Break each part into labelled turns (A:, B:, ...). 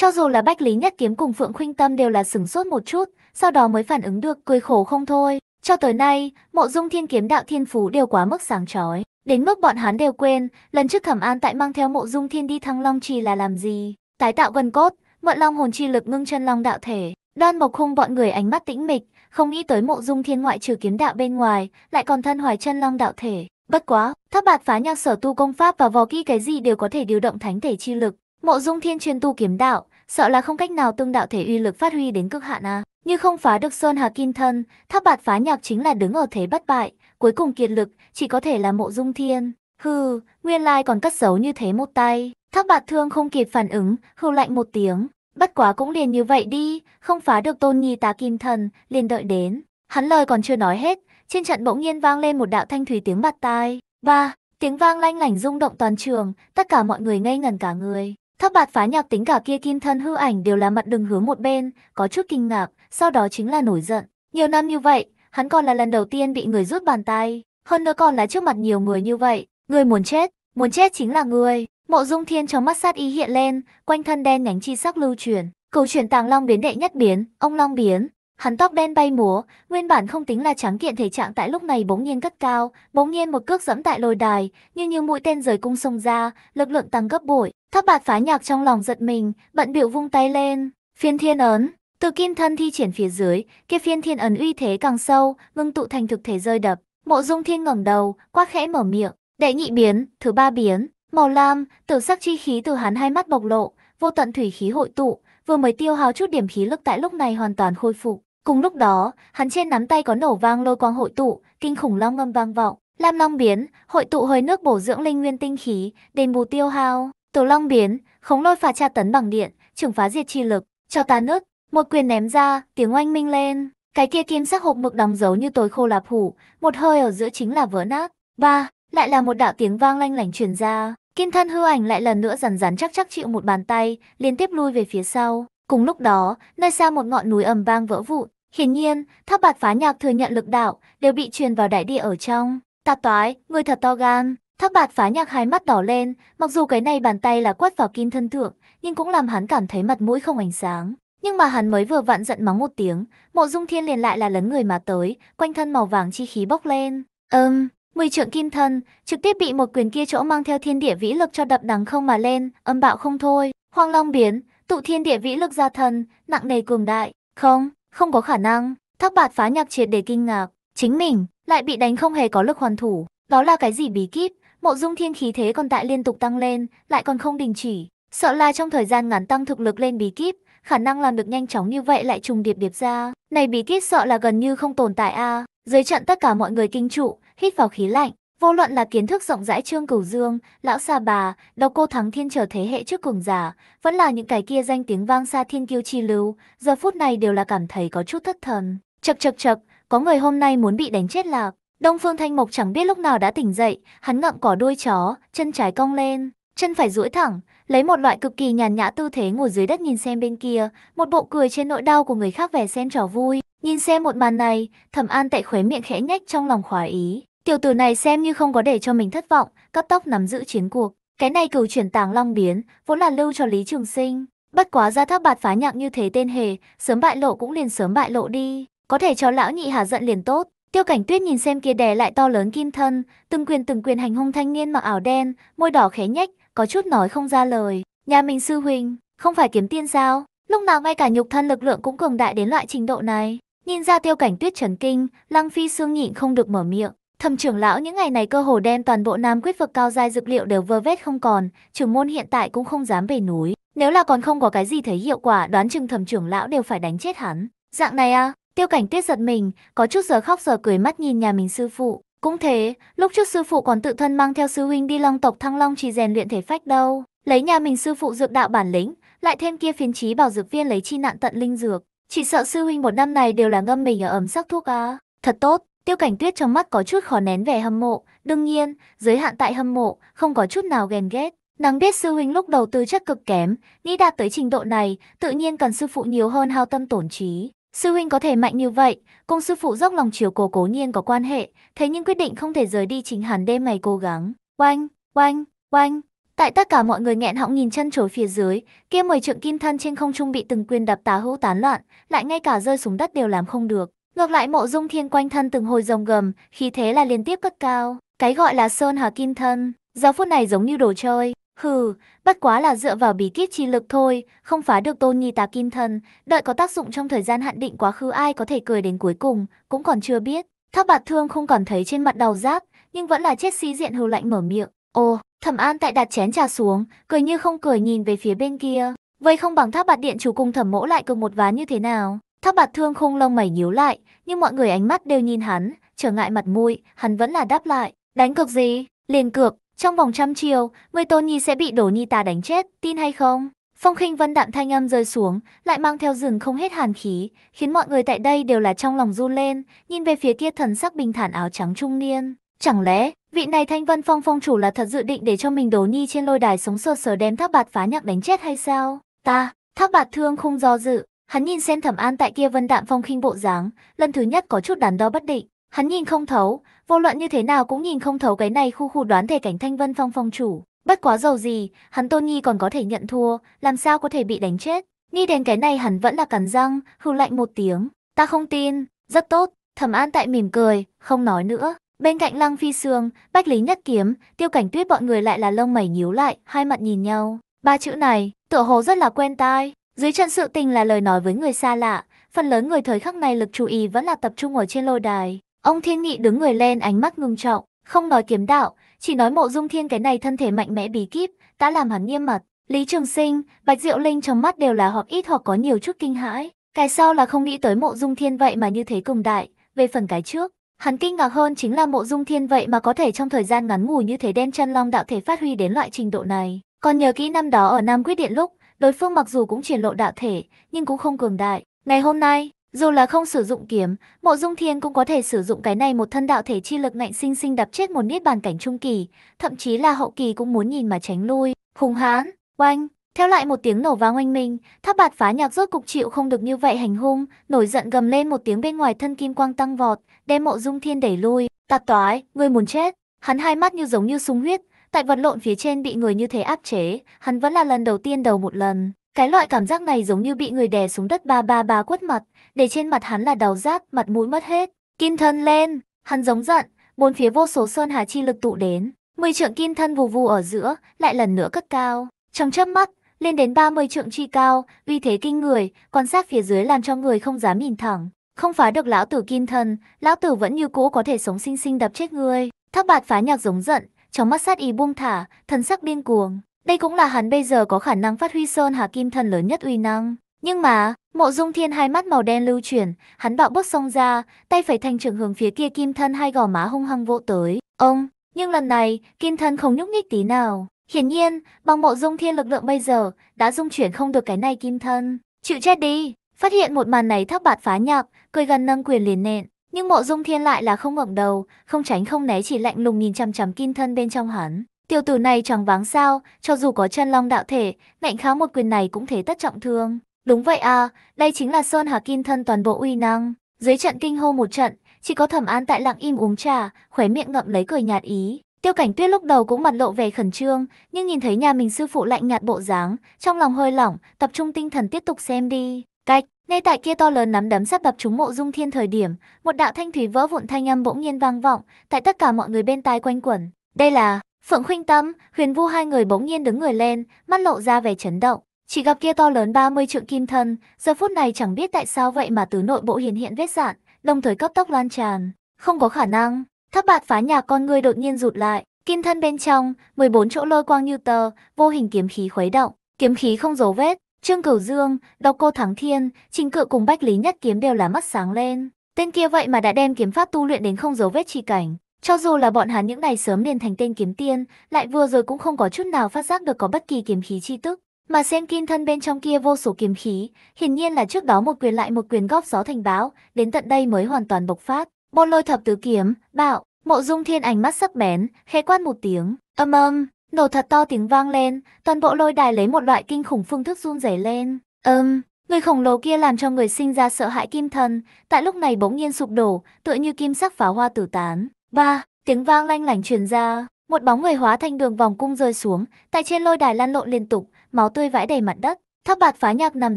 A: Cho dù là Bách Lý Nhất Kiếm cùng Phượng Khuynh Tâm đều là sửng sốt một chút, sau đó mới phản ứng được cười khổ không thôi. Cho tới nay, mộ dung thiên kiếm đạo thiên phú đều quá mức sáng chói Đến mức bọn hắn đều quên, lần trước thẩm an tại mang theo mộ dung thiên đi thăng long trì là làm gì? Tái tạo gân cốt, mượn long hồn chi lực ngưng chân long đạo thể. Đoan mộc khung bọn người ánh mắt tĩnh mịch, không nghĩ tới mộ dung thiên ngoại trừ kiếm đạo bên ngoài, lại còn thân hoài chân long đạo thể. Bất quá, tháp bạt phá nhạc sở tu công pháp và vò kỹ cái gì đều có thể điều động thánh thể chi lực. Mộ dung thiên chuyên tu kiếm đạo, sợ là không cách nào tương đạo thể uy lực phát huy đến cực hạn à. Như không phá được Sơn Hà Kim Thân, tháp bạt phá nhạc chính là đứng ở thế bất bại, cuối cùng kiệt lực, chỉ có thể là mộ dung thiên. Hừ, nguyên lai còn cất giấu như thế một tay. tháp bạt thương không kịp phản ứng, hư lạnh một tiếng. Bất quá cũng liền như vậy đi, không phá được tôn nhi tá kim thần, liền đợi đến. Hắn lời còn chưa nói hết, trên trận bỗng nhiên vang lên một đạo thanh thủy tiếng bạt tai. và tiếng vang lanh lảnh rung động toàn trường, tất cả mọi người ngây ngần cả người. Tháp bạt phá nhạc tính cả kia kim thân hư ảnh đều là mặt đường hướng một bên, có chút kinh ngạc, sau đó chính là nổi giận. Nhiều năm như vậy, hắn còn là lần đầu tiên bị người rút bàn tay, hơn nữa còn là trước mặt nhiều người như vậy. Người muốn chết, muốn chết chính là người. Mộ dung thiên trong mắt sát ý hiện lên, quanh thân đen nhánh chi sắc lưu truyền. Cầu chuyển tàng long biến đệ nhất biến, ông long biến. Hắn tóc đen bay múa, nguyên bản không tính là trắng kiện thể trạng tại lúc này bỗng nhiên cất cao, bỗng nhiên một cước dẫm tại lôi đài, như như mũi tên rời cung sông ra, lực lượng tăng gấp bội. Thất bạt phá nhạc trong lòng giật mình, bận biểu vung tay lên, phiên thiên ấn. Từ kim thân thi triển phía dưới, kia phiên thiên ấn uy thế càng sâu, ngưng tụ thành thực thể rơi đập. Mộ dung thiên ngẩng đầu, quát khẽ mở miệng, đệ nhị biến, thứ ba biến, màu lam, tử sắc chi khí từ hắn hai mắt bộc lộ, vô tận thủy khí hội tụ, vừa mới tiêu hao chút điểm khí lực tại lúc này hoàn toàn khôi phục. Cùng lúc đó, hắn trên nắm tay có nổ vang lôi quang hội tụ, kinh khủng long ngâm vang vọng, lam long biến, hội tụ hơi nước bổ dưỡng linh nguyên tinh khí, đền bù tiêu hao. Tổ long biến, khống lôi phá tra tấn bằng điện, trưởng phá diệt chi lực, cho ta nứt. Một quyền ném ra, tiếng oanh minh lên. Cái kia kim sắc hộp mực đóng dấu như tối khô lạp hủ, một hơi ở giữa chính là vỡ nát. Ba, lại là một đạo tiếng vang lanh lảnh truyền ra. Kim thân hư ảnh lại lần nữa dần dần chắc chắc chịu một bàn tay, liên tiếp lui về phía sau. Cùng lúc đó, nơi xa một ngọn núi ầm vang vỡ vụn. Hiển nhiên, tháp bạc phá nhạc thừa nhận lực đạo, đều bị truyền vào đại địa ở trong. Ta toái, người thật to gan, Thác bạt phá nhạc hai mắt đỏ lên, mặc dù cái này bàn tay là quát vào kim thân thượng, nhưng cũng làm hắn cảm thấy mặt mũi không ánh sáng. Nhưng mà hắn mới vừa vặn giận mắng một tiếng, mộ dung thiên liền lại là lấn người mà tới, quanh thân màu vàng chi khí bốc lên. Ơm, um, mười trượng kim thân, trực tiếp bị một quyền kia chỗ mang theo thiên địa vĩ lực cho đập đắng không mà lên, âm bạo không thôi. Hoang long biến, tụ thiên địa vĩ lực ra thân, nặng nề cường đại. Không, không có khả năng. Thác bạt phá nhạc triệt để kinh ngạc, chính mình lại bị đánh không hề có lực hoàn thủ. Đó là cái gì bí kíp? Mộ Dung Thiên khí thế còn tại liên tục tăng lên, lại còn không đình chỉ, sợ là trong thời gian ngắn tăng thực lực lên bí kíp, khả năng làm được nhanh chóng như vậy lại trùng điệp điệp ra. Này bí kíp sợ là gần như không tồn tại a. Dưới trận tất cả mọi người kinh trụ, hít vào khí lạnh, vô luận là kiến thức rộng rãi Trương Cửu Dương, lão xa bà, độc cô thắng thiên trở thế hệ trước cường giả, vẫn là những cái kia danh tiếng vang xa thiên kiêu chi lưu, giờ phút này đều là cảm thấy có chút thất thần. Chậc chậc chậc, có người hôm nay muốn bị đánh chết lạc. Đông Phương Thanh Mộc chẳng biết lúc nào đã tỉnh dậy, hắn ngậm cỏ đuôi chó, chân trái cong lên, chân phải duỗi thẳng, lấy một loại cực kỳ nhàn nhã tư thế ngồi dưới đất nhìn xem bên kia, một bộ cười trên nỗi đau của người khác vẻ xen trò vui. Nhìn xem một màn này, Thẩm An tại khóe miệng khẽ nhếch trong lòng khoái ý. Tiểu tử này xem như không có để cho mình thất vọng, cấp tốc nắm giữ chiến cuộc. Cái này cửu chuyển tàng long biến, vốn là lưu cho Lý Trường Sinh. Bất quá ra thác bạt phá nhạc như thế tên hề, sớm bại lộ cũng liền sớm bại lộ đi. Có thể cho lão nhị hà giận liền tốt. Tiêu cảnh tuyết nhìn xem kia đè lại to lớn kim thân, từng quyền từng quyền hành hung thanh niên mặc ảo đen, môi đỏ khẽ nhách, có chút nói không ra lời. Nhà mình sư huynh, không phải kiếm tiên sao? Lúc nào ngay cả nhục thân lực lượng cũng cường đại đến loại trình độ này. Nhìn ra tiêu cảnh tuyết chấn kinh, lăng phi xương nhịn không được mở miệng. Thầm trưởng lão những ngày này cơ hồ đem toàn bộ nam quyết vực cao giai dược liệu đều vơ vét không còn, trưởng môn hiện tại cũng không dám về núi. Nếu là còn không có cái gì thấy hiệu quả đoán chừng thầm trưởng lão đều phải đánh chết hắn. Dạng này à, Tiêu cảnh tuyết giật mình, có chút giờ khóc giờ cười mắt nhìn nhà mình sư phụ. Cũng thế, lúc trước sư phụ còn tự thân mang theo sư huynh đi long tộc thăng long chỉ rèn luyện thể phách đâu. Lấy nhà mình sư phụ dược đạo bản lĩnh, lại thêm kia phiến trí bảo dược viên lấy chi nạn tận linh dược. Chỉ sợ sư huynh một năm này đều là ngâm mình ở ẩm sắc thuốc á. Thật tốt, tiêu cảnh tuyết trong mắt có chút khó nén vẻ hâm mộ. Đương nhiên, giới hạn tại hâm mộ, không có chút nào ghen ghét. Nàng biết sư huynh lúc đầu tư chất cực kém, nghĩ đạt tới trình độ này, tự nhiên cần sư phụ nhiều hơn hao tâm tổn trí. Sư huynh có thể mạnh như vậy, công sư phụ dốc lòng chiều cố cố nhiên có quan hệ, thế nhưng quyết định không thể rời đi chính hẳn đêm ngày cố gắng. Oanh, oanh, oanh. Tại tất cả mọi người nghẹn họng nhìn chân chối phía dưới, kia mười trượng kim thân trên không trung bị từng quyền đập tá hữu tán loạn, lại ngay cả rơi xuống đất đều làm không được. Ngược lại mộ dung thiên quanh thân từng hồi rồng gầm, khí thế là liên tiếp cất cao. Cái gọi là sơn hà kim thân, giờ phút này giống như đồ chơi, Hừ, bất quá là dựa vào bí kíp chi lực thôi, không phá được tôn nhi tà kim thân, đợi có tác dụng trong thời gian hạn định quá khứ ai có thể cười đến cuối cùng, cũng còn chưa biết. Thác bạt thương không còn thấy trên mặt đầu giáp, nhưng vẫn là chết sĩ diện hừ lạnh mở miệng. Ồ, thẩm an tại đặt chén trà xuống, cười như không cười nhìn về phía bên kia. Vậy không bằng thác bạt điện chủ cùng thẩm mỗ lại cực một ván như thế nào? Thác bạt thương không lông mẩy nhíu lại, nhưng mọi người ánh mắt đều nhìn hắn, trở ngại mặt mũi, hắn vẫn là đáp lại. Đánh cực gì? Liền cược, trong vòng trăm chiều, người Tôn Nhi sẽ bị Đổ Nhi ta đánh chết, tin hay không? Phong khinh vân đạm thanh âm rơi xuống, lại mang theo rừng không hết hàn khí, khiến mọi người tại đây đều là trong lòng run lên, nhìn về phía kia thần sắc bình thản áo trắng trung niên. Chẳng lẽ, vị này thanh vân phong phong chủ là thật dự định để cho mình đổ nhi trên lôi đài sống sờ sờ đem thác bạt phá nhạc đánh chết hay sao? Ta, thác bạt thương không do dự, hắn nhìn xem thẩm an tại kia vân đạm phong khinh bộ dáng, lần thứ nhất có chút đắn đo bất định, Hắn nhìn không thấu, vô luận như thế nào cũng nhìn không thấu cái này khu khu đoán thể cảnh thanh vân phong phong chủ. Bất quá dầu gì, hắn tôn nhi còn có thể nhận thua, làm sao có thể bị đánh chết. Nghĩ đến cái này hắn vẫn là cắn răng, hư lạnh một tiếng. Ta không tin, rất tốt, thẩm an tại mỉm cười, không nói nữa. Bên cạnh lăng phi sương, bách lý nhất kiếm, tiêu cảnh tuyết bọn người lại là lông mẩy nhíu lại, hai mặt nhìn nhau. Ba chữ này, tựa hồ rất là quen tai. Dưới chân sự tình là lời nói với người xa lạ, phần lớn người thời khắc này lực chú ý vẫn là tập trung ở trên lôi đài. Ông Thiên Nghị đứng người lên ánh mắt ngưng trọng, không nói kiếm đạo, chỉ nói mộ dung thiên cái này thân thể mạnh mẽ bí kíp, đã làm hắn nghiêm mật Lý Trường Sinh, Bạch Diệu Linh trong mắt đều là hoặc ít hoặc có nhiều chút kinh hãi. Cái sau là không nghĩ tới mộ dung thiên vậy mà như thế cùng đại, về phần cái trước. Hắn kinh ngạc hơn chính là mộ dung thiên vậy mà có thể trong thời gian ngắn ngủi như thế đem chân long đạo thể phát huy đến loại trình độ này. Còn nhờ kỹ năm đó ở Nam Quyết Điện lúc, đối phương mặc dù cũng triển lộ đạo thể, nhưng cũng không cường đại. Ngày hôm nay, dù là không sử dụng kiếm, Mộ Dung Thiên cũng có thể sử dụng cái này một thân đạo thể chi lực ngạnh sinh sinh đập chết một niết bàn cảnh trung kỳ, thậm chí là hậu kỳ cũng muốn nhìn mà tránh lui. Hùng hãn, oanh, theo lại một tiếng nổ vang oanh minh, Tháp Bạt Phá Nhạc rốt cục chịu không được như vậy hành hung, nổi giận gầm lên một tiếng bên ngoài thân kim quang tăng vọt, đem Mộ Dung Thiên đẩy lui. "Tạp toái, ngươi muốn chết?" Hắn hai mắt như giống như súng huyết, tại vật lộn phía trên bị người như thế áp chế, hắn vẫn là lần đầu tiên đầu một lần. Cái loại cảm giác này giống như bị người đè xuống đất ba ba ba quất mặt, để trên mặt hắn là đào rác, mặt mũi mất hết. Kim thân lên, hắn giống giận, bốn phía vô số sơn hà chi lực tụ đến. Mười trượng kim thân vù vù ở giữa, lại lần nữa cất cao. Trong chớp mắt, lên đến 30 trượng chi cao, uy thế kinh người, quan sát phía dưới làm cho người không dám nhìn thẳng. Không phá được lão tử kim thân, lão tử vẫn như cũ có thể sống sinh sinh đập chết người. Thác bạt phá nhạc giống giận, trong mắt sát ý buông thả, thần sắc điên cuồng. Đây cũng là hắn bây giờ có khả năng phát huy sơn hà kim thân lớn nhất uy năng. Nhưng mà, mộ dung thiên hai mắt màu đen lưu chuyển, hắn bạo bước xông ra, tay phải thanh trưởng hướng phía kia kim thân hai gò má hung hăng vỗ tới. Ông, nhưng lần này, kim thân không nhúc nhích tí nào. Hiển nhiên, bằng mộ dung thiên lực lượng bây giờ, đã dung chuyển không được cái này kim thân. Chịu chết đi, phát hiện một màn này thác bạt phá nhạc, cười gần nâng quyền liền nện. Nhưng mộ dung thiên lại là không ngẩng đầu, không tránh không né chỉ lạnh lùng nhìn chằm chằm kim thân bên trong hắn. Tiểu tử này chẳng váng sao, cho dù có chân long đạo thể, mạnh khá một quyền này cũng thế tất trọng thương. Đúng vậy à, đây chính là Sơn Hà Kim thân toàn bộ uy năng. Dưới trận kinh hô một trận, chỉ có Thẩm An tại lặng im uống trà, khóe miệng ngậm lấy cười nhạt ý. Tiêu Cảnh Tuyết lúc đầu cũng mặt lộ vẻ khẩn trương, nhưng nhìn thấy nhà mình sư phụ lạnh nhạt bộ dáng, trong lòng hơi lỏng, tập trung tinh thần tiếp tục xem đi. Cách, ngay tại kia to lớn nắm đấm sắp đập trúng mộ dung thiên thời điểm, một đạo thanh thủy vỡ vụn thanh âm bỗng nhiên vang vọng, tại tất cả mọi người bên tai quanh quẩn. Đây là Phượng Khuynh Tâm, Huyền Vu hai người bỗng nhiên đứng người lên, mắt lộ ra vẻ chấn động. Chỉ gặp kia to lớn 30 trượng kim thân, giờ phút này chẳng biết tại sao vậy mà từ nội bộ hiển hiện vết dạn, đồng thời cấp tốc lan tràn. Không có khả năng, tháp bạt phá nhà con người đột nhiên rụt lại, kim thân bên trong, 14 chỗ lôi quang như tờ, vô hình kiếm khí khuấy động, kiếm khí không dấu vết. Trương Cửu Dương, Độc Cô Thắng Thiên, Trình Cự cùng Bách Lý Nhất Kiếm đều là mắt sáng lên. Tên kia vậy mà đã đem kiếm pháp tu luyện đến không dấu vết chi cảnh. Cho dù là bọn hắn những ngày sớm liền thành tên kiếm tiên, lại vừa rồi cũng không có chút nào phát giác được có bất kỳ kiếm khí chi tức. Mà xem kim thân bên trong kia vô số kiếm khí, hiển nhiên là trước đó một quyền lại một quyền góp gió thành báo, đến tận đây mới hoàn toàn bộc phát. bôn lôi thập tứ kiếm, bạo, mộ dung thiên ánh mắt sắc bén, khẽ quát một tiếng, âm âm, nổ thật to tiếng vang lên, toàn bộ lôi đài lấy một loại kinh khủng phương thức run rẩy lên. Âm, người khổng lồ kia làm cho người sinh ra sợ hãi kim thân, tại lúc này bỗng nhiên sụp đổ, tựa như kim sắc pháo hoa tử tán. Ba, tiếng vang lanh lảnh truyền ra, một bóng người hóa thành đường vòng cung rơi xuống, tại trên lôi đài lan lộn liên tục, máu tươi vãi đầy mặt đất. Thác bạt phá nhạc nằm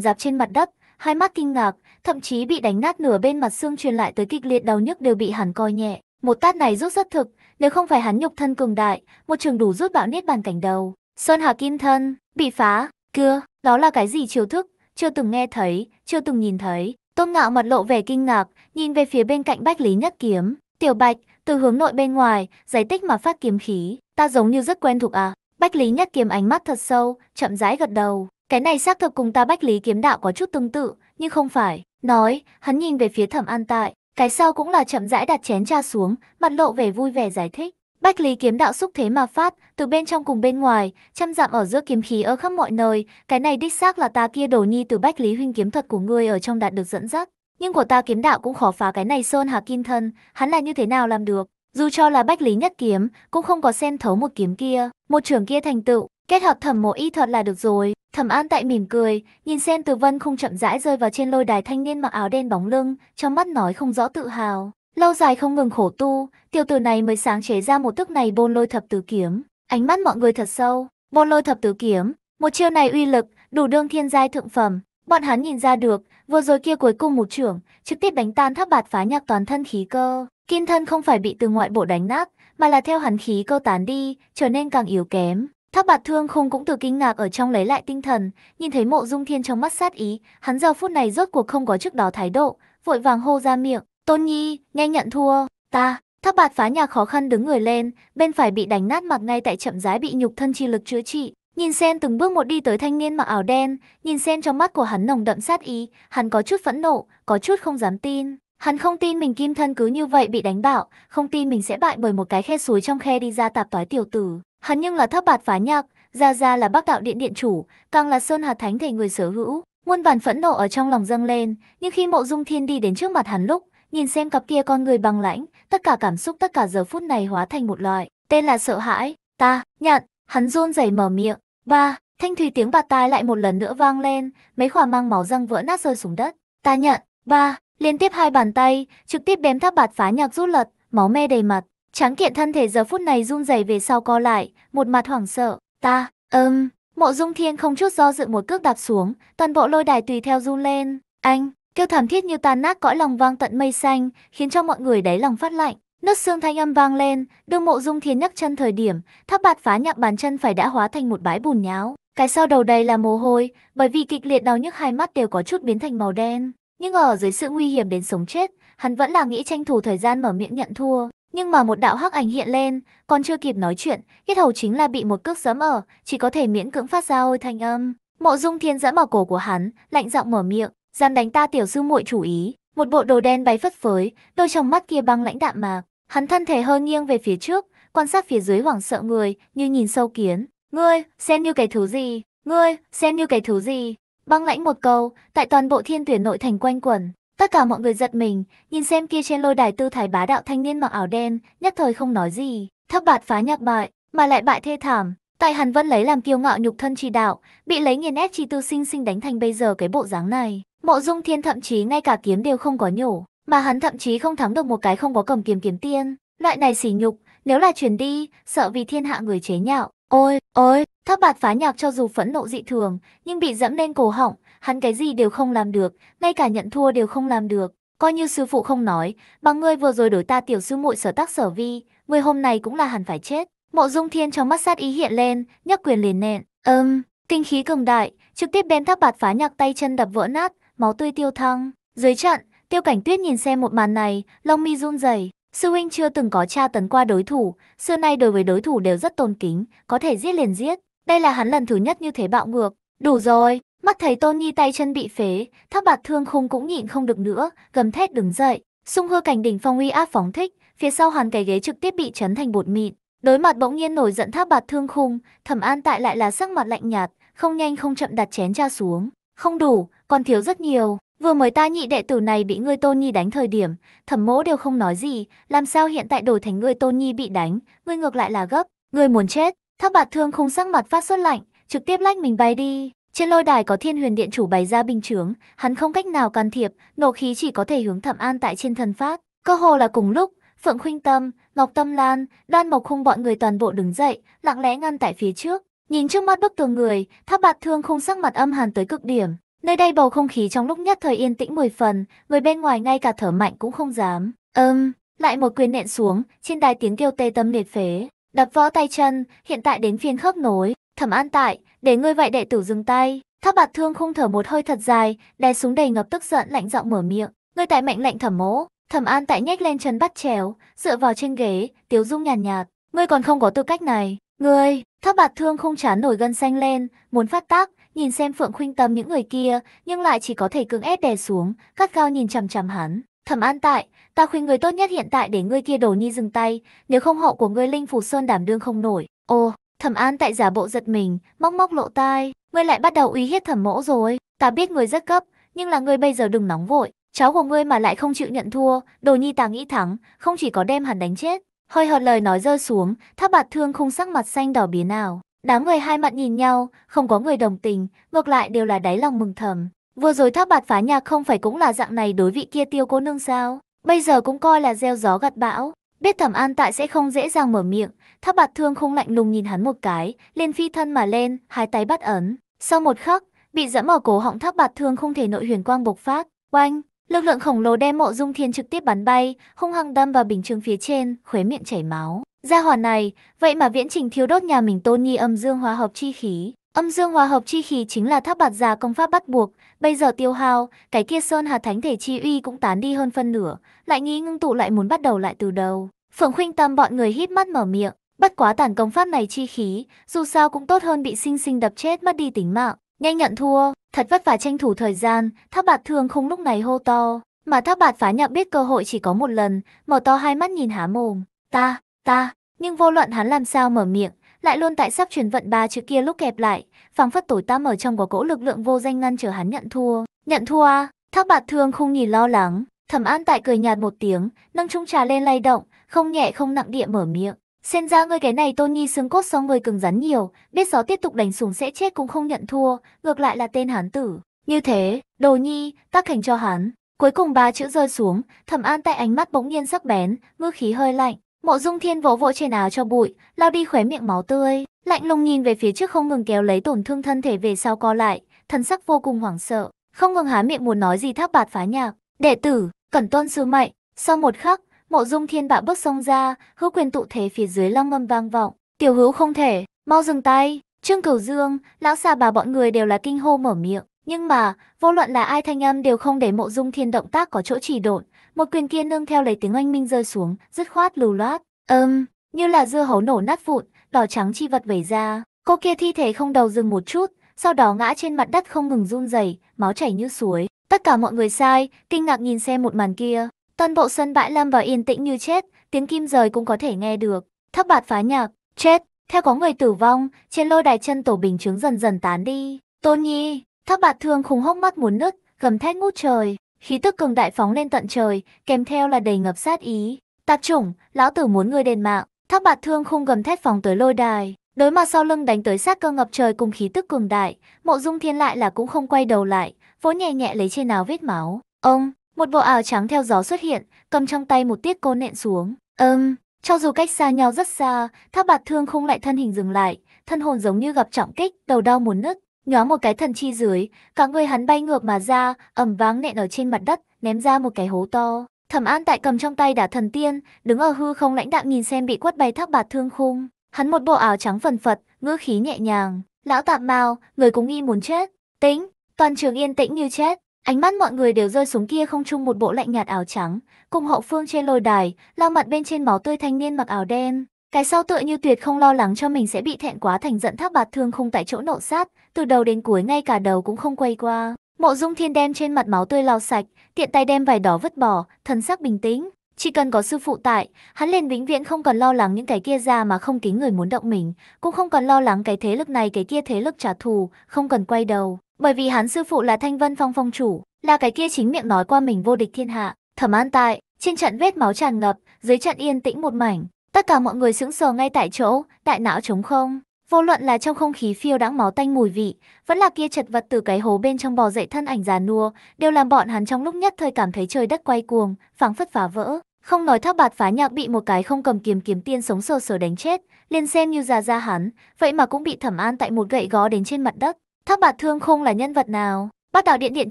A: dạp trên mặt đất, hai mắt kinh ngạc, thậm chí bị đánh nát nửa bên mặt xương truyền lại tới kịch liệt đau nhức đều bị hắn coi nhẹ. Một tát này rút rất thực, nếu không phải hắn nhục thân cường đại, một trường đủ rút bạo niết bàn cảnh đầu. Sơn Hà Kim Thân, bị phá, cưa, đó là cái gì chiêu thức, chưa từng nghe thấy, chưa từng nhìn thấy. Tôn ngạo mặt lộ vẻ kinh ngạc, nhìn về phía bên cạnh Bách Lý Nhất Kiếm. Tiểu Bạch, từ hướng nội bên ngoài, giải tích mà phát kiếm khí, ta giống như rất quen thuộc à. Bách Lý Nhất Kiếm ánh mắt thật sâu, chậm rãi gật đầu. Cái này xác thực cùng ta Bách Lý Kiếm Đạo có chút tương tự, nhưng không phải. Nói, hắn nhìn về phía thẩm an tại, cái sau cũng là chậm rãi đặt chén trà xuống, mặt lộ vẻ vui vẻ giải thích. Bách Lý Kiếm Đạo xúc thế mà phát, từ bên trong cùng bên ngoài, chăm dặm ở giữa kiếm khí ở khắp mọi nơi. Cái này đích xác là ta kia đồ nhi từ Bách Lý Huynh kiếm thuật của ngươi ở trong đạt được dẫn dắt. Nhưng của ta kiếm đạo cũng khó phá cái này sơn hà kim thân, hắn là như thế nào làm được? Dù cho là bách lý nhất kiếm, cũng không có xen thấu một kiếm kia, một trưởng kia thành tựu, kết hợp thẩm mộ y thuật là được rồi. Thẩm An tại mỉm cười, nhìn sen từ vân không chậm rãi rơi vào trên lôi đài thanh niên mặc áo đen bóng lưng, trong mắt nói không rõ tự hào. Lâu dài không ngừng khổ tu, tiểu tử này mới sáng chế ra một thức này bôn lôi thập tứ kiếm. Ánh mắt mọi người thật sâu, bôn lôi thập tứ kiếm, một chiêu này uy lực, đủ đương thiên giai thượng phẩm, Bọn hắn nhìn ra được, vừa rồi kia cuối cùng một trưởng, trực tiếp đánh tan tháp bạt phá nhạc toàn thân khí cơ. Kim thân không phải bị từ ngoại bộ đánh nát, mà là theo hắn khí cơ tán đi, trở nên càng yếu kém. Tháp bạt thương khung cũng từ kinh ngạc ở trong lấy lại tinh thần, nhìn thấy mộ dung thiên trong mắt sát ý, hắn giờ phút này rốt cuộc không có trước đó thái độ, vội vàng hô ra miệng, tôn nhi, nhanh nhận thua, ta, tháp bạt phá nhà khó khăn đứng người lên, bên phải bị đánh nát mặt ngay tại chậm rãi bị nhục thân chi lực chữa trị, Nhìn Sen từng bước một đi tới thanh niên mặc áo đen, nhìn Sen trong mắt của hắn nồng đậm sát ý, hắn có chút phẫn nộ, có chút không dám tin. Hắn không tin mình kim thân cứ như vậy bị đánh bạo, không tin mình sẽ bại bởi một cái khe suối trong khe đi ra tạp toái tiểu tử. Hắn nhưng là thấp bạt phá nhạc, ra ra là bác đạo điện điện chủ, càng là sơn hạt thánh thể người sở hữu. Muôn vàn phẫn nộ ở trong lòng dâng lên, nhưng khi mộ dung thiên đi đến trước mặt hắn lúc, nhìn xem cặp kia con người bằng lãnh, tất cả cảm xúc tất cả giờ phút này hóa thành một loại, tên là sợ hãi, ta, nhận. Hắn run rẩy mở miệng, ba, thanh thủy tiếng bạt tai lại một lần nữa vang lên, mấy khỏa mang máu răng vỡ nát rơi xuống đất. Ta nhận, ba, liên tiếp hai bàn tay, trực tiếp đếm tháp bạt phá nhạc rút lật, máu me đầy mặt. Tráng kiện thân thể giờ phút này run rẩy về sau co lại, một mặt hoảng sợ, ta, ừm, mộ dung thiên không chút do dự một cước đạp xuống, toàn bộ lôi đài tùy theo run lên, anh, kêu thảm thiết như tan nát cõi lòng vang tận mây xanh, khiến cho mọi người đáy lòng phát lạnh, Nứt xương thanh âm vang lên, đương mộ dung thiên nhấc chân thời điểm, thác bạt phá nhạc bàn chân phải đã hóa thành một bãi bùn nháo. Cái sau đầu đầy là mồ hôi, bởi vì kịch liệt đau nhức hai mắt đều có chút biến thành màu đen. Nhưng ở dưới sự nguy hiểm đến sống chết, hắn vẫn là nghĩ tranh thủ thời gian mở miệng nhận thua. Nhưng mà một đạo hắc ảnh hiện lên, còn chưa kịp nói chuyện, kết hầu chính là bị một cước giẫm ở, chỉ có thể miễn cưỡng phát ra ôi thanh âm. Mộ dung thiên giẫm vào cổ của hắn, lạnh giọng mở miệng, dám đánh ta tiểu sư muội chủ ý. Một bộ đồ đen bay phất phới, đôi trong mắt kia băng lãnh đạm mạc, Hắn thân thể hơi nghiêng về phía trước, quan sát phía dưới hoảng sợ người, như nhìn sâu kiến. Ngươi, xem như cái thứ gì? Ngươi, xem như cái thứ gì? Băng lãnh một câu, tại toàn bộ thiên tuyển nội thành quanh quẩn. Tất cả mọi người giật mình, nhìn xem kia trên lôi đài tư thái bá đạo thanh niên mặc áo đen, nhất thời không nói gì. Thấp bạt phá nhạc bại, mà lại bại thê thảm. Tại Hàn Vân lấy làm kiêu ngạo nhục thân chi đạo, bị lấy nghiền ép chi tư sinh sinh đánh thành bây giờ cái bộ dáng này. Mộ dung thiên thậm chí ngay cả kiếm đều không có nhổ. Mà hắn thậm chí không thắng được một cái không có cầm kiếm kiếm tiên. Loại này sỉ nhục, nếu là truyền đi, sợ vì thiên hạ người chế nhạo. Ôi, ôi, tháp bạt phá nhạc cho dù phẫn nộ dị thường, nhưng bị dẫm lên cổ họng, hắn cái gì đều không làm được, ngay cả nhận thua đều không làm được. Coi như sư phụ không nói, bằng ngươi vừa rồi đổi ta tiểu sư muội sở tác sở vi, ngươi hôm nay cũng là hẳn phải chết. Mộ dung thiên trong mắt sát ý hiện lên, nhắc quyền liền nện. Ừm, um, kinh khí cường đại, trực tiếp đem tháp bạt phá nhạc tay chân đập vỡ nát, máu tươi tiêu thăng. Dưới trận, Tiêu Cảnh Tuyết nhìn xem một màn này, lông mi run rẩy. Sư huynh chưa từng có tra tấn qua đối thủ, xưa nay đối với đối thủ đều rất tôn kính, có thể giết liền giết. Đây là hắn lần thứ nhất như thế bạo ngược. Đủ rồi, mắt thấy Tôn Nhi tay chân bị phế, Thác Bạt Thương Khung cũng nhịn không được nữa, gầm thét đứng dậy. Xung hư cảnh đỉnh phong uy áp phóng thích, phía sau hắn cái ghế trực tiếp bị chấn thành bột mịn. Đối mặt bỗng nhiên nổi giận Thác Bạt Thương Khung, Thẩm An tại lại là sắc mặt lạnh nhạt, không nhanh không chậm đặt chén trà xuống. Không đủ, còn thiếu rất nhiều. Vừa mới ta nhị đệ tử này bị ngươi Tôn Nhi đánh thời điểm, thẩm mỗ đều không nói gì, làm sao hiện tại đổi thành ngươi Tôn Nhi bị đánh, ngươi ngược lại là gấp, ngươi muốn chết. Thác bạt thương không sắc mặt phát xuất lạnh, trực tiếp lách mình bay đi. Trên lôi đài có thiên huyền điện chủ bày ra binh trướng, hắn không cách nào can thiệp, nộ khí chỉ có thể hướng thẩm an tại trên thân phát. Cơ hồ là cùng lúc, Phượng Khuynh Tâm, Ngọc Tâm Lan, Đoan Mộc Khung bọn người toàn bộ đứng dậy, lặng lẽ ngăn tại phía trước. Nhìn trước mắt bức tường người, Tháp Bạt Thương không sắc mặt âm hàn tới cực điểm, Nơi đây bầu không khí trong lúc nhất thời yên tĩnh mười phần, người bên ngoài ngay cả thở mạnh cũng không dám. Ơm, lại một quyền nện xuống, trên đài tiếng kêu tê tâm liệt phế. Đập võ tay chân, hiện tại đến phiên khớp nối, thẩm an tại, để ngươi vậy đệ tử dừng tay. Tháp bạc thương không thở một hơi thật dài, đè xuống đầy ngập tức giận lạnh giọng mở miệng. Ngươi tại mệnh lệnh thẩm mỗ, thẩm an tại nhếch lên chân bắt chéo, dựa vào trên ghế, tiếu dung nhàn nhạt, nhạt. Ngươi còn không có tư cách này, ngươi, tháp bạc thương không chán nổi gân xanh lên, muốn phát tác, nhìn xem Phượng Khuynh Tâm những người kia, nhưng lại chỉ có thể cưỡng ép đè xuống, cắt cao nhìn chằm chằm hắn. Thẩm An Tại, ta khuyên người tốt nhất hiện tại để ngươi kia đồ nhi dừng tay, nếu không hậu của ngươi Linh Phù Sơn đảm đương không nổi. Ô, Thẩm An Tại giả bộ giật mình, móc móc lộ tai, ngươi lại bắt đầu uy hiếp Thẩm mẫu rồi, ta biết ngươi rất cấp, nhưng là ngươi bây giờ đừng nóng vội, cháu của ngươi mà lại không chịu nhận thua, đồ nhi ta nghĩ thắng, không chỉ có đem hắn đánh chết. Hơi hợt lời nói rơi xuống, Thác Bạt Thương không sắc mặt xanh đỏ biến nào, Đám người hai mặt nhìn nhau, không có người đồng tình, ngược lại đều là đáy lòng mừng thầm. Vừa rồi tháp bạt phá nhà không phải cũng là dạng này đối vị kia tiêu cô nương sao? Bây giờ cũng coi là gieo gió gặt bão. Biết thẩm an tại sẽ không dễ dàng mở miệng, tháp bạt thương không lạnh lùng nhìn hắn một cái, liền phi thân mà lên, hai tay bắt ấn. Sau một khắc, bị dẫm ở cổ họng tháp bạt thương không thể nội huyền quang bộc phát. Oanh, lực lượng khổng lồ đem mộ dung thiên trực tiếp bắn bay, hung hăng đâm vào bình trường phía trên, khuế miệng chảy máu. Gia hỏa này, vậy mà viễn trình thiếu đốt nhà mình tôn nhi âm dương hóa hợp chi khí. Âm dương hòa hợp chi khí chính là tháp bạt già công pháp bắt buộc, bây giờ tiêu hao, cái kia sơn hà thánh thể chi uy cũng tán đi hơn phân nửa, lại nghĩ ngưng tụ lại muốn bắt đầu lại từ đầu. Phượng Khuynh Tâm bọn người hít mắt mở miệng, bất quá tản công pháp này chi khí, dù sao cũng tốt hơn bị sinh sinh đập chết mất đi tính mạng. Nhanh nhận thua, thật vất vả tranh thủ thời gian, tháp bạt thường không lúc này hô to, mà tháp bạt phá nhận biết cơ hội chỉ có một lần, mở to hai mắt nhìn há mồm, ta, ta, nhưng vô luận hắn làm sao mở miệng, lại luôn tại sắp chuyển vận ba chữ kia lúc kẹp lại, phảng phất tối tăm ở trong có cỗ lực lượng vô danh ngăn trở hắn nhận thua. Nhận thua à? Thác Bạt Thương không nhìn lo lắng, Thẩm An tại cười nhạt một tiếng, nâng trung trà lên lay động, không nhẹ không nặng địa mở miệng. Xem ra ngươi cái này Tôn Nhi xương cốt so người cứng rắn nhiều, biết gió tiếp tục đánh sùng sẽ chết cũng không nhận thua, ngược lại là tên hán tử. Như thế, Đồ Nhi, tác thành cho hắn. Cuối cùng ba chữ rơi xuống, Thẩm An tại ánh mắt bỗng nhiên sắc bén, ngư khí hơi lạnh, Mộ Dung Thiên vỗ vỗ trên áo cho bụi, lao đi khóe miệng máu tươi, lạnh lùng nhìn về phía trước không ngừng kéo lấy tổn thương thân thể về sau co lại, thân sắc vô cùng hoảng sợ, không ngừng há miệng muốn nói gì thác bạt phá nhạc, "Đệ tử, cẩn tuân sư mệnh." Sau một khắc, Mộ Dung Thiên bạ bước xông ra, hữu quyền tụ thế phía dưới long ngâm vang vọng, "Tiểu Hữu không thể, mau dừng tay." Trương Cửu Dương, lão xà bà bọn người đều là kinh hô mở miệng, nhưng mà, vô luận là ai thanh âm đều không để Mộ Dung Thiên động tác có chỗ trì độn, một quyền kia nương theo lấy tiếng oanh minh rơi xuống, dứt khoát lù loát, ầm, như là dưa hấu nổ nát vụn, đỏ trắng chi vật vẩy ra. Cô kia thi thể không đầu dừng một chút, sau đó ngã trên mặt đất không ngừng run rẩy, máu chảy như suối. Tất cả mọi người sai, kinh ngạc nhìn xem một màn kia. Toàn bộ sân bãi lâm vào yên tĩnh như chết, tiếng kim rời cũng có thể nghe được. Thấp bạt phá nhạc, chết, theo có người tử vong, trên lôi đài chân tổ bình chứng dần dần tán đi. Tôn Nhi, thấp bạt thương khùng hốc mắt muốn nứt, gầm thét ngút trời khí tức cường đại phóng lên tận trời, kèm theo là đầy ngập sát ý. Tạp chủng, lão tử muốn ngươi đền mạng, thác bạt thương khung gầm thét phóng tới lôi đài. Đối mặt sau lưng đánh tới sát cơ ngập trời cùng khí tức cường đại, mộ dung thiên lại là cũng không quay đầu lại, vỗ nhẹ nhẹ lấy trên áo vết máu. Ông, một bộ áo trắng theo gió xuất hiện, cầm trong tay một tiết cô nện xuống. Ơm, cho dù cách xa nhau rất xa, thác bạt thương khung lại thân hình dừng lại, thân hồn giống như gặp trọng kích, đầu đau muốn nứt. Nhóa một cái thần chi dưới, cả người hắn bay ngược mà ra, ẩm váng nện ở trên mặt đất, ném ra một cái hố to. Thẩm An tại cầm trong tay đả thần tiên, đứng ở hư không lãnh đạm nhìn xem bị quất bay thác bạt thương khung. Hắn một bộ áo trắng phần phật, ngữ khí nhẹ nhàng. Lão tạm mao, người cũng nghi muốn chết. Tính, toàn trường yên tĩnh như chết. Ánh mắt mọi người đều rơi xuống kia không chung một bộ lạnh nhạt áo trắng, cùng hậu phương trên lôi đài, lao mặt bên trên máu tươi thanh niên mặc áo đen. Cái sau tựa như tuyệt không lo lắng cho mình sẽ bị thẹn quá thành giận thác bạt thương không tại chỗ nộ sát, từ đầu đến cuối ngay cả đầu cũng không quay qua. Mộ dung thiên đem trên mặt máu tươi lau sạch, tiện tay đem vải đỏ vứt bỏ, thần sắc bình tĩnh. Chỉ cần có sư phụ tại, hắn liền vĩnh viễn không còn lo lắng những cái kia ra mà không kính người muốn động mình, cũng không còn lo lắng cái thế lực này cái kia thế lực trả thù, không cần quay đầu. Bởi vì hắn sư phụ là Thanh Vân Phong Phong chủ, là cái kia chính miệng nói qua mình vô địch thiên hạ, thẩm an tại, trên trận vết máu tràn ngập, dưới trận yên tĩnh một mảnh, Tất cả mọi người sững sờ ngay tại chỗ, đại não trống không. Vô luận là trong không khí phiêu đãng máu tanh mùi vị, vẫn là kia chật vật từ cái hố bên trong bò dậy thân ảnh già nua, đều làm bọn hắn trong lúc nhất thời cảm thấy trời đất quay cuồng, phảng phất phá vỡ. Không nói thác bạt phá nhạc bị một cái không cầm kiếm kiếm tiên sống sờ sờ đánh chết, liền xem như già ra hắn, vậy mà cũng bị thẩm an tại một gậy gó đến trên mặt đất. Thác bạt thương không là nhân vật nào? Bát đạo điện điện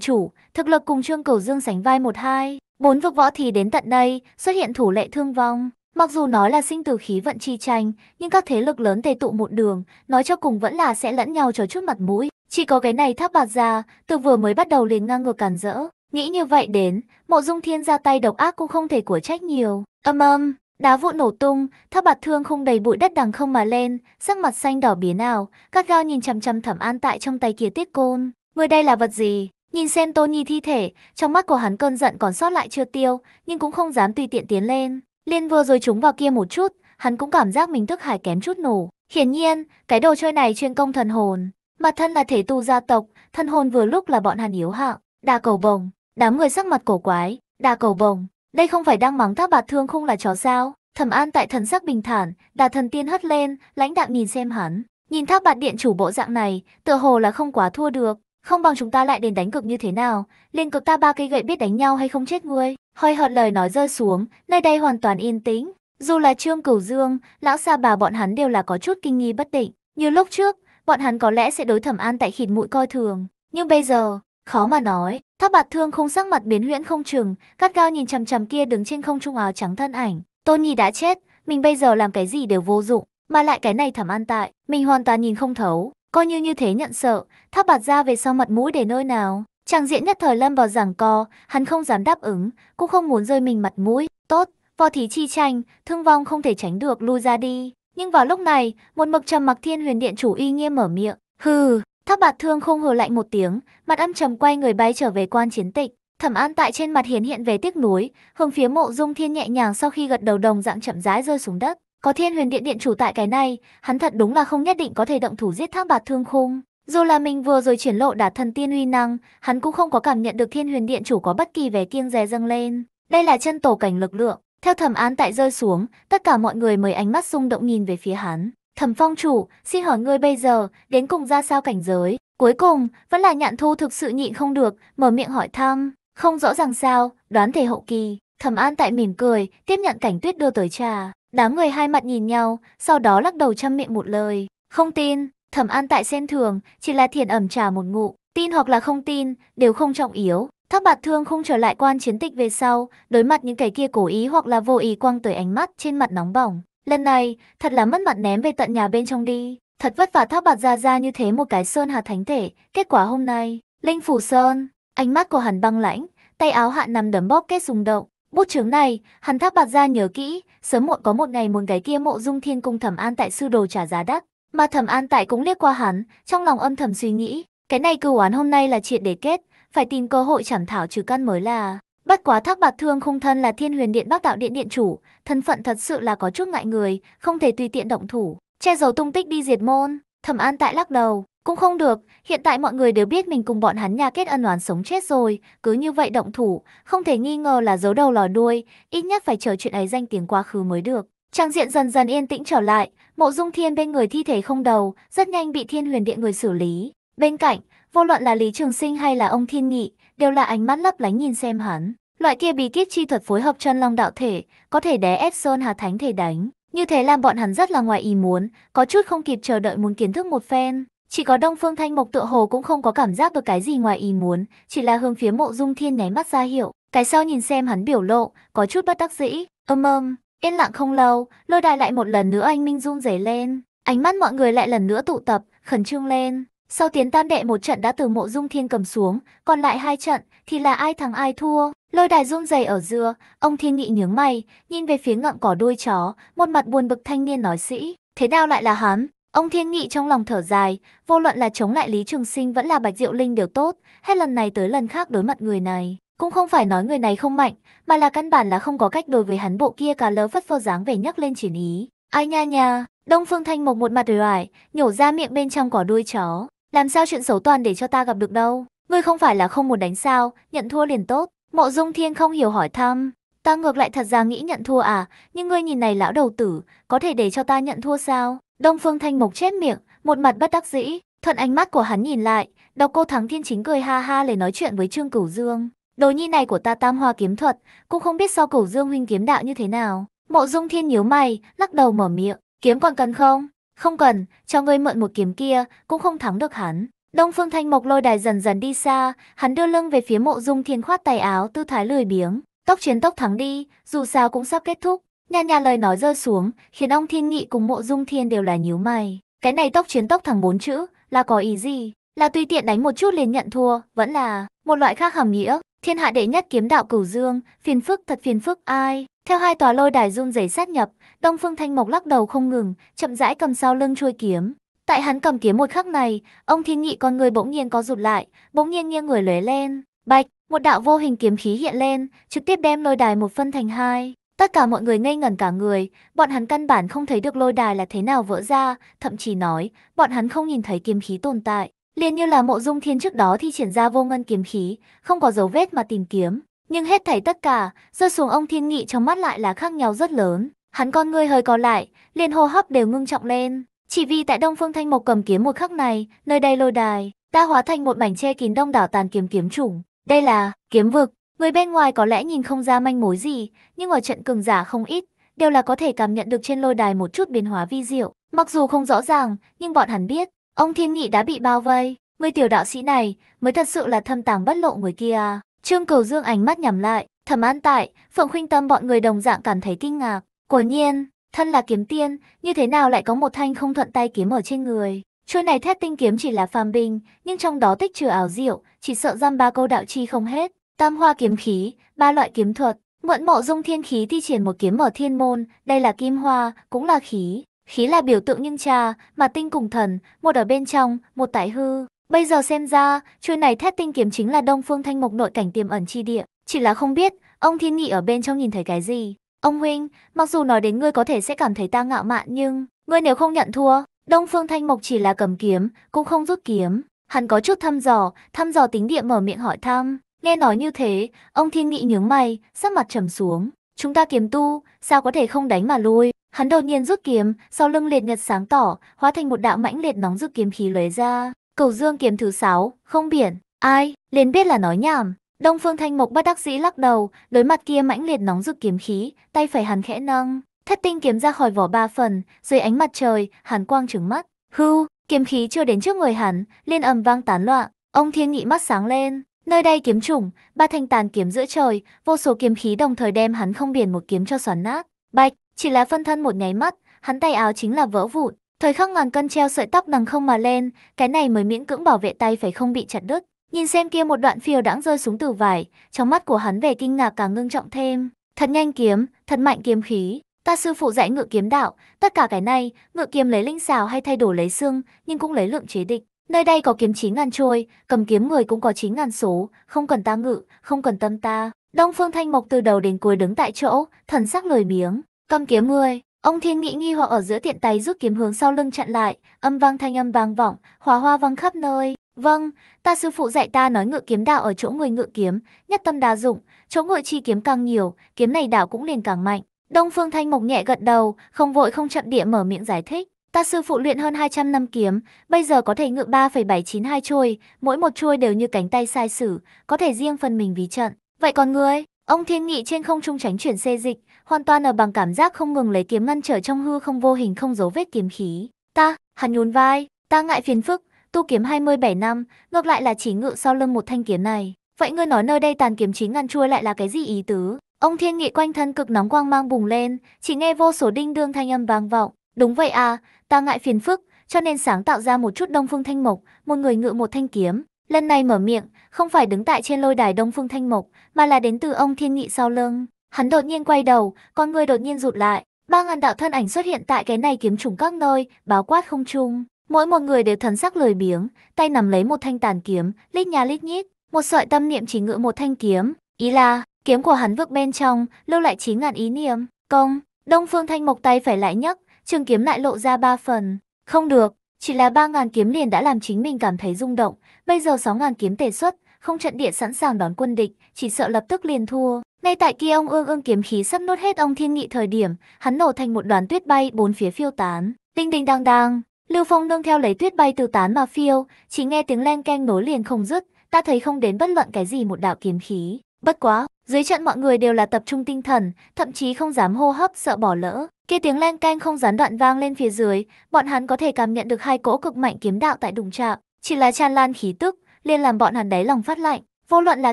A: chủ, thực lực cùng trương cầu dương sánh vai một hai, bốn vực võ thì đến tận đây, xuất hiện thủ lệ thương vong. Mặc dù nói là sinh từ khí vận chi tranh, nhưng các thế lực lớn tề tụ một đường, nói cho cùng vẫn là sẽ lẫn nhau cho chút mặt mũi. Chỉ có cái này tháp bạc ra, từ vừa mới bắt đầu liền ngang ngược cản rỡ. Nghĩ như vậy đến, mộ dung thiên ra tay độc ác cũng không thể của trách nhiều. Âm âm, đá vụn nổ tung, tháp bạc thương không đầy bụi đất đằng không mà lên, sắc mặt xanh đỏ biến ảo, các gao nhìn chằm chằm thẩm an tại trong tay kia tiết côn. Người đây là vật gì? Nhìn xem Tô Nhi thi thể, trong mắt của hắn cơn giận còn sót lại chưa tiêu, nhưng cũng không dám tùy tiện tiến lên. Liên vừa rồi trúng vào kia một chút, hắn cũng cảm giác mình thức hải kém chút nổ. Hiển nhiên, cái đồ chơi này chuyên công thần hồn, mà thân là thể tu gia tộc, thân hồn vừa lúc là bọn hắn yếu hạng. Đa cầu bồng, đám người sắc mặt cổ quái, đa cầu bồng, đây không phải đang mắng tháp bạt thương không là chó sao? Thẩm An tại thần sắc bình thản, đà thần tiên hất lên, lãnh đạm nhìn xem hắn, nhìn tháp bạt điện chủ bộ dạng này, tựa hồ là không quá thua được, không bằng chúng ta lại đến đánh cực như thế nào, liên cực ta ba cây gậy biết đánh nhau hay không chết ngươi. Hơi hợt lời nói rơi xuống, nơi đây hoàn toàn yên tĩnh. Dù là Trương Cửu Dương, lão xa bà bọn hắn đều là có chút kinh nghi bất định. Như lúc trước, bọn hắn có lẽ sẽ đối thẩm an tại khịt mũi coi thường. Nhưng bây giờ, khó mà nói, tháp bạc thương không sắc mặt biến huyễn không chừng, cắt cao nhìn chằm chằm kia đứng trên không trung áo trắng thân ảnh. Tôn Nhi đã chết, mình bây giờ làm cái gì đều vô dụng, mà lại cái này thẩm an tại, mình hoàn toàn nhìn không thấu. Coi như như thế nhận sợ, tháp bạc ra về sau mặt mũi để nơi nào. Chàng diễn nhất thời lâm vào giảng co, hắn không dám đáp ứng, cũng không muốn rơi mình mặt mũi. Tốt, vò thí chi tranh, thương vong không thể tránh được lui ra đi. Nhưng vào lúc này, một mực trầm mặc thiên huyền điện chủ y nghiêm mở miệng. Hừ, tháp bạc thương không hừ lạnh một tiếng, mặt âm trầm quay người bay trở về quan chiến tịch. Thẩm An tại trên mặt hiền hiện về tiếc nuối, hướng phía mộ dung thiên nhẹ nhàng sau khi gật đầu đồng dạng chậm rãi rơi xuống đất. Có thiên huyền điện điện chủ tại cái này, hắn thật đúng là không nhất định có thể động thủ giết thác bạc thương khung. Dù là mình vừa rồi chuyển lộ đạt thần tiên uy năng, hắn cũng không có cảm nhận được thiên huyền điện chủ có bất kỳ vẻ kiêng dè dâng lên. Đây là chân tổ cảnh lực lượng. Theo thẩm án tại rơi xuống, tất cả mọi người mới ánh mắt rung động nhìn về phía hắn. Thẩm phong chủ, xin hỏi ngươi bây giờ, đến cùng ra sao cảnh giới? Cuối cùng, vẫn là nhạn thu thực sự nhịn không được, mở miệng hỏi thăm. Không rõ ràng sao, đoán thể hậu kỳ. Thẩm an tại mỉm cười, tiếp nhận cảnh tuyết đưa tới trà. Đám người hai mặt nhìn nhau, sau đó lắc đầu chăm miệng một lời. Không tin, Thẩm An tại xem thường, chỉ là thiền ẩm trà một ngụ, tin hoặc là không tin, đều không trọng yếu. Thác bạt thương không trở lại quan chiến tích về sau, đối mặt những kẻ kia cố ý hoặc là vô ý quăng tới ánh mắt trên mặt nóng bỏng. Lần này, thật là mất mặt ném về tận nhà bên trong đi. Thật vất vả thác bạt ra ra như thế một cái sơn hà thánh thể, kết quả hôm nay, Linh Phủ Sơn, ánh mắt của hắn băng lãnh, tay áo hạ nằm đấm bóp kết rung động. Bút chứng này, hắn thác bạt ra nhớ kỹ, sớm muộn có một ngày muốn cái kia mộ dung thiên cung thẩm an tại sư đồ trả giá đắt. Mà thẩm an tại cũng liếc qua hắn, trong lòng âm thầm suy nghĩ, cái này cưu oán hôm nay là triệt để kết, phải tìm cơ hội chẳng thảo trừ căn mới là... Bất quá thác bạc thương khung thân là thiên huyền điện bác đạo điện điện chủ, thân phận thật sự là có chút ngại người, không thể tùy tiện động thủ, che giấu tung tích đi diệt môn, thẩm an tại lắc đầu, cũng không được, hiện tại mọi người đều biết mình cùng bọn hắn nhà kết ân oán sống chết rồi, cứ như vậy động thủ, không thể nghi ngờ là giấu đầu lò đuôi, ít nhất phải chờ chuyện ấy danh tiếng quá khứ mới được. Trang diện dần dần yên tĩnh trở lại, mộ dung thiên bên người thi thể không đầu, rất nhanh bị thiên huyền điện người xử lý. Bên cạnh, vô luận là Lý Trường Sinh hay là ông Thiên Nghị, đều là ánh mắt lấp lánh nhìn xem hắn. Loại kia bí kíp chi thuật phối hợp chân long đạo thể, có thể đè ép sơn hà thánh thể đánh. Như thế làm bọn hắn rất là ngoài ý muốn, có chút không kịp chờ đợi muốn kiến thức một phen. Chỉ có Đông Phương Thanh Mộc tựa hồ cũng không có cảm giác được cái gì ngoài ý muốn, chỉ là hướng phía mộ dung thiên nháy mắt ra hiệu. Cái sau nhìn xem hắn biểu lộ, có chút bất đắc dĩ, âm âm, Yên lặng không lâu, lôi đài lại một lần nữa anh Minh run rẩy lên. Ánh mắt mọi người lại lần nữa tụ tập, khẩn trương lên. Sau tiến tam đệ một trận đã từ mộ dung thiên cầm xuống, còn lại hai trận thì là ai thắng ai thua. Lôi đài run rẩy ở giữa, ông thiên nghị nhướng mày, nhìn về phía ngậm cỏ đuôi chó, một mặt buồn bực thanh niên nói sĩ. Thế nào lại là hắn? Ông thiên nghị trong lòng thở dài, vô luận là chống lại Lý Trường Sinh vẫn là Bạch Diệu Linh đều tốt, hết lần này tới lần khác đối mặt người này. Cũng không phải nói người này không mạnh, mà là căn bản là không có cách đối với hắn bộ kia cả lớ phất phơ dáng vẻ nhắc lên chuyển ý. Ai nha nha, Đông Phương Thanh Mộc một mặt rửa ải, nhổ ra miệng bên trong cỏ đuôi chó. Làm sao chuyện xấu toàn để cho ta gặp được đâu. Ngươi không phải là không muốn đánh sao, nhận thua liền tốt. Mộ Dung Thiên không hiểu hỏi thăm. Ta ngược lại thật ra nghĩ nhận thua à, nhưng ngươi nhìn này lão đầu tử, có thể để cho ta nhận thua sao? Đông Phương Thanh Mộc chép miệng, một mặt bất đắc dĩ, thuận ánh mắt của hắn nhìn lại, đọc cô Thắng Thiên chính cười ha ha lấy nói chuyện với Trương Cửu Dương. Đồ nhi này của ta tam hoa kiếm thuật, cũng không biết so cửu dương huynh kiếm đạo như thế nào. Mộ dung thiên nhíu mày, lắc đầu mở miệng, kiếm còn cần không? Không cần, cho ngươi mượn một kiếm kia, cũng không thắng được hắn. Đông phương thanh mộc lôi đài dần dần đi xa, hắn đưa lưng về phía mộ dung thiên khoát tay áo tư thái lười biếng. Tốc chiến tốc thắng đi, dù sao cũng sắp kết thúc. Nha nha lời nói rơi xuống, khiến ông thiên nghị cùng mộ dung thiên đều là nhíu mày. Cái này tốc chiến tốc thắng bốn chữ, là có ý gì? Là tùy tiện đánh một chút liền nhận thua, vẫn là một loại khác hàm nghĩa. Thiên hạ đệ nhất kiếm đạo cửu dương, phiền phức thật phiền phức ai. Theo hai tòa lôi đài run rẩy sát nhập, Đông Phương Thanh Mộc lắc đầu không ngừng, chậm rãi cầm sau lưng chuôi kiếm. Tại hắn cầm kiếm một khắc này, ông Thiên Nghị con người bỗng nhiên có rụt lại, bỗng nhiên nghiêng người lóe lên, bạch, một đạo vô hình kiếm khí hiện lên, trực tiếp đem lôi đài một phân thành hai. Tất cả mọi người ngây ngẩn cả người, bọn hắn căn bản không thấy được lôi đài là thế nào vỡ ra, thậm chí nói, bọn hắn không nhìn thấy kiếm khí tồn tại. Liền như là mộ dung thiên trước đó thi triển ra vô ngân kiếm khí, không có dấu vết mà tìm kiếm. Nhưng hết thảy tất cả, rơi xuống ông thiên nghị trong mắt lại là khác nhau rất lớn. Hắn con người hơi còn lại, liền hô hấp đều ngưng trọng lên. Chỉ vì tại Đông Phương Thanh Mộc cầm kiếm một khắc này, nơi đây lôi đài, ta hóa thành một mảnh che kín đông đảo tàn kiếm kiếm chủng. Đây là kiếm vực. Người bên ngoài có lẽ nhìn không ra manh mối gì, nhưng ở trận cường giả không ít, đều là có thể cảm nhận được trên lôi đài một chút biến hóa vi diệu. Mặc dù không rõ ràng, nhưng bọn hắn biết, Ông Thiên Nghị đã bị bao vây, người tiểu đạo sĩ này mới thật sự là thâm tàng bất lộ người kia. Trương Cầu Dương ánh mắt nhắm lại, Thẩm An Tại, Phượng Khuynh Tâm bọn người đồng dạng cảm thấy kinh ngạc. Quả nhiên, thân là kiếm tiên, như thế nào lại có một thanh không thuận tay kiếm ở trên người. Chuôi này thét tinh kiếm chỉ là phàm binh, nhưng trong đó tích trừ ảo diệu, chỉ sợ giam ba câu đạo chi không hết. Tam hoa kiếm khí, ba loại kiếm thuật, mượn mộ dung thiên khí thi triển một kiếm ở thiên môn, đây là kim hoa, cũng là khí. Khí là biểu tượng nhưng trà, mà tinh cùng thần, một ở bên trong, một tại hư. Bây giờ xem ra, chuôi này thét tinh kiếm chính là Đông Phương Thanh Mộc nội cảnh tiềm ẩn chi địa. Chỉ là không biết, ông thiên nghị ở bên trong nhìn thấy cái gì. Ông huynh, mặc dù nói đến ngươi có thể sẽ cảm thấy ta ngạo mạn nhưng, ngươi nếu không nhận thua, Đông Phương Thanh Mộc chỉ là cầm kiếm, cũng không rút kiếm. Hắn có chút thăm dò, thăm dò tính địa mở miệng hỏi thăm. Nghe nói như thế, ông thiên nghị nhướng mày, sắc mặt trầm xuống. Chúng ta kiếm tu, sao có thể không đánh mà lui? Hắn đột nhiên rút kiếm, sau lưng liệt nhật sáng tỏ, hóa thành một đạo mãnh liệt nóng rực kiếm khí lóe ra. Cầu dương kiếm thứ 6, không biển, ai, liền biết là nói nhảm. Đông Phương Thanh Mộc bất đắc dĩ lắc đầu, đối mặt kia mãnh liệt nóng rực kiếm khí, tay phải hắn khẽ nâng, thất tinh kiếm ra khỏi vỏ ba phần, dưới ánh mặt trời, hàn quang trừng mắt. Hưu, kiếm khí chưa đến trước người hắn, liên ầm vang tán loạn, ông thiên nghị mắt sáng lên. Nơi đây kiếm chủng, ba thanh tàn kiếm giữa trời, vô số kiếm khí đồng thời đem hắn không biển một kiếm cho xoắn nát. Bạch, chỉ là phân thân một nháy mắt, hắn tay áo chính là vỡ vụn. Thời khắc ngàn cân treo sợi tóc đằng không mà lên, cái này mới miễn cưỡng bảo vệ tay phải không bị chặt đứt. Nhìn xem kia một đoạn phiêu đãng rơi xuống từ vải, trong mắt của hắn vẻ kinh ngạc càng ngưng trọng thêm. Thật nhanh kiếm, thật mạnh kiếm khí, ta sư phụ dạy ngự kiếm đạo, tất cả cái này, ngự kiếm lấy linh xào hay thay đổi lấy xương, nhưng cũng lấy lượng chế địch. Nơi đây có kiếm chín ngàn trôi, cầm kiếm người cũng có chín ngàn số, không cần ta ngự, không cần tâm ta. Đông Phương Thanh Mộc từ đầu đến cuối đứng tại chỗ, thần sắc lười biếng, Cầm kiếm ngươi, ông Thiên Nghị nghi hoặc ở giữa tiện tay rút kiếm hướng sau lưng chặn lại, âm vang thanh âm vang vọng, hóa hoa vang khắp nơi. Vâng, ta sư phụ dạy ta nói ngự kiếm đạo ở chỗ người ngự kiếm, nhất tâm đa dụng, chỗ ngự chi kiếm càng nhiều, kiếm này đạo cũng liền càng mạnh. Đông Phương Thanh Mộc nhẹ gật đầu, không vội không chậm địa mở miệng giải thích. Ta sư phụ luyện hơn 200 năm kiếm, bây giờ có thể ngự 3,792 chuôi, mỗi một chuôi đều như cánh tay sai sử, có thể riêng phần mình ví trận. Vậy còn ngươi? Ông Thiên Nghị trên không trung tránh chuyển xê dịch, hoàn toàn ở bằng cảm giác không ngừng lấy kiếm ngăn trở trong hư không vô hình không dấu vết kiếm khí. Ta, hắn nhún vai, ta ngại phiền phức, tu kiếm 27 năm, ngược lại là chỉ ngự sau lưng một thanh kiếm này. Vậy ngươi nói nơi đây tàn kiếm chính ngăn chua lại là cái gì ý tứ? Ông Thiên Nghị quanh thân cực nóng quang mang bùng lên, chỉ nghe vô số đinh đương thanh âm vang vọng. Đúng vậy à, ta ngại phiền phức, cho nên sáng tạo ra một chút Đông Phương Thanh Mộc, một người ngự một thanh kiếm. Lần này mở miệng, không phải đứng tại trên lôi đài Đông Phương Thanh Mộc, mà là đến từ ông Thiên Nghị sau lưng. Hắn đột nhiên quay đầu, con người đột nhiên rụt lại. Ba ngàn đạo thân ảnh xuất hiện tại cái này kiếm trùng các nơi, báo quát không trung. Mỗi một người đều thần sắc lười biếng, tay nắm lấy một thanh tàn kiếm, lít nhà lít nhít. Một sợi tâm niệm chỉ ngự một thanh kiếm. Ý là, kiếm của hắn vượt bên trong, lưu lại chín ngàn ý niệm. Công, Đông Phương Thanh Mộc tay phải lại nhấc, trường kiếm lại lộ ra ba phần. Không được, chỉ là ba ngàn kiếm liền đã làm chính mình cảm thấy rung động. Bây giờ sáu ngàn kiếm tề xuất, không trận địa sẵn sàng đón quân địch, chỉ sợ lập tức liền thua. Ngay tại kia ông ương ương kiếm khí sắp nuốt hết ông thiên nghị thời điểm, hắn nổ thành một đoàn tuyết bay bốn phía phiêu tán. Đinh đinh đang đang, Lưu Phong nương theo lấy tuyết bay từ tán mà phiêu, chỉ nghe tiếng len keng nối liền không dứt, ta thấy không đến bất luận cái gì một đạo kiếm khí. Bất quá, dưới trận mọi người đều là tập trung tinh thần, thậm chí không dám hô hấp sợ bỏ lỡ. Kia tiếng len keng không gián đoạn vang lên phía dưới, bọn hắn có thể cảm nhận được hai cỗ cực mạnh kiếm đạo tại đụng chạm, chỉ là tràn lan khí tức, liền làm bọn hắn đáy lòng phát lạnh. Vô luận là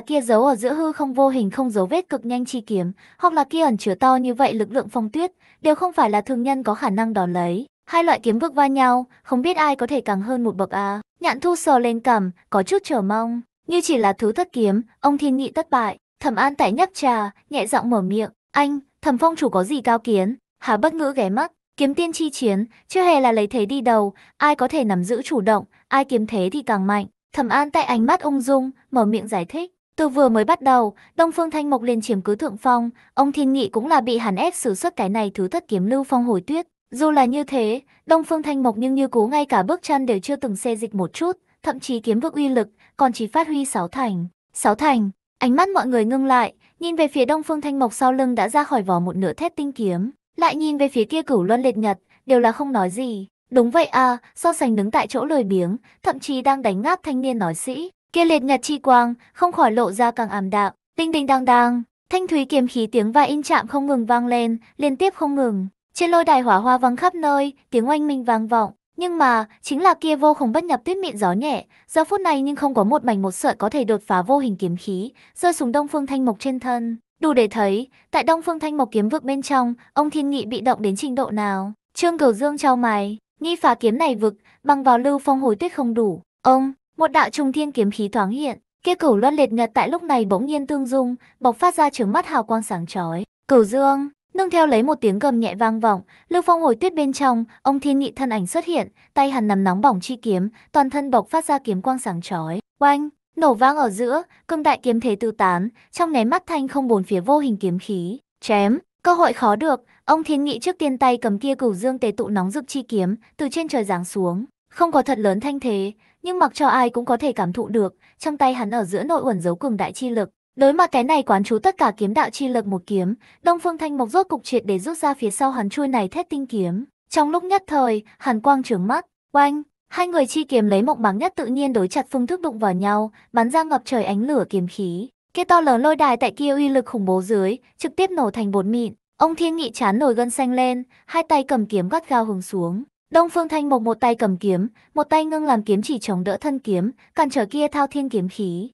A: kia giấu ở giữa hư không vô hình không dấu vết cực nhanh chi kiếm, hoặc là kia ẩn chứa to như vậy lực lượng phong tuyết, đều không phải là thường nhân có khả năng đón lấy. Hai loại kiếm vực va nhau, không biết ai có thể càng hơn một bậc à. Nhạn thu sờ lên cằm, có chút chờ mong. Như chỉ là thứ thất kiếm, ông thiên nghị thất bại. Thẩm an tại nhấp trà, nhẹ giọng mở miệng. Anh, thẩm phong chủ có gì cao kiến? Hà bất ngữ ghé mắt. Kiếm tiên chi chiến, chưa hề là lấy thế đi đầu, ai có thể nắm giữ chủ động, ai kiếm thế thì càng mạnh. Thẩm An tại ánh mắt ung dung, mở miệng giải thích. Từ vừa mới bắt đầu, Đông Phương Thanh Mộc liền chiếm cứ thượng phong, ông Thiên Nghị cũng là bị hắn ép sử xuất cái này thứ thất kiếm lưu phong hồi tuyết. Dù là như thế, Đông Phương Thanh Mộc nhưng như cố ngay cả bước chân đều chưa từng xê dịch một chút, thậm chí kiếm vực uy lực còn chỉ phát huy sáu thành. Sáu thành, ánh mắt mọi người ngưng lại, nhìn về phía Đông Phương Thanh Mộc sau lưng đã ra khỏi vỏ một nửa thép tinh kiếm, lại nhìn về phía kia cửu luân liệt nhật, đều là không nói gì. Đúng vậy à, so sánh đứng tại chỗ lười biếng, thậm chí đang đánh ngáp thanh niên nói sĩ, kia liệt nhật chi quang, không khỏi lộ ra càng ảm đạm, đinh đinh đang đang, thanh thúy kiếm khí tiếng và in chạm không ngừng vang lên, liên tiếp không ngừng. Trên lôi đài hỏa hoa vắng khắp nơi, tiếng oanh minh vang vọng, nhưng mà, chính là kia vô cùng bất nhập tuyết mịn gió nhẹ, giờ phút này nhưng không có một mảnh một sợi có thể đột phá vô hình kiếm khí, rơi xuống Đông Phương Thanh Mộc trên thân. Đủ để thấy, tại Đông Phương Thanh Mộc kiếm vực bên trong, ông Thiên Nghị bị động đến trình độ nào. Trương Cửu Dương trao mày, Nghi phá kiếm này vực, bằng vào lưu phong hồi tuyết không đủ. Ông, một đạo trung thiên kiếm khí thoáng hiện, kia cửu luân liệt nhật tại lúc này bỗng nhiên tương dung, bộc phát ra trường mắt hào quang sáng chói. Cửu Dương, nâng theo lấy một tiếng gầm nhẹ vang vọng, lưu phong hồi tuyết bên trong, ông thiên nghị thân ảnh xuất hiện, tay hắn nắm nóng bỏng chi kiếm, toàn thân bộc phát ra kiếm quang sáng chói. Oanh, nổ vang ở giữa, cương đại kiếm thế tứ tán, trong nháy mắt thanh không bốn phía vô hình kiếm khí, chém, cơ hội khó được, Ông thiên nghị trước tiên tay cầm kia cửu dương tế tụ nóng rực chi kiếm, từ trên trời giáng xuống, không có thật lớn thanh thế, nhưng mặc cho ai cũng có thể cảm thụ được, trong tay hắn ở giữa nội uẩn giấu cường đại chi lực. Đối mặt cái này quán chú tất cả kiếm đạo chi lực một kiếm, Đông Phương Thanh Mộc rốt cục triệt để rút ra phía sau hắn chui này thét tinh kiếm. Trong lúc nhất thời, hắn quang trướng mắt, oanh, hai người chi kiếm lấy mộng báng nhất tự nhiên đối chặt phương thức đụng vào nhau, bắn ra ngập trời ánh lửa kiếm khí. Kia to lớn lôi đài tại kia uy lực khủng bố dưới, trực tiếp nổ thành bột mịn, Ông Thiên Nghị chán nổi gân xanh lên, hai tay cầm kiếm gắt gao hướng xuống. Đông Phương Thanh Mộc một tay cầm kiếm, một tay ngưng làm kiếm chỉ chống đỡ thân kiếm, cản trở kia thao thiên kiếm khí.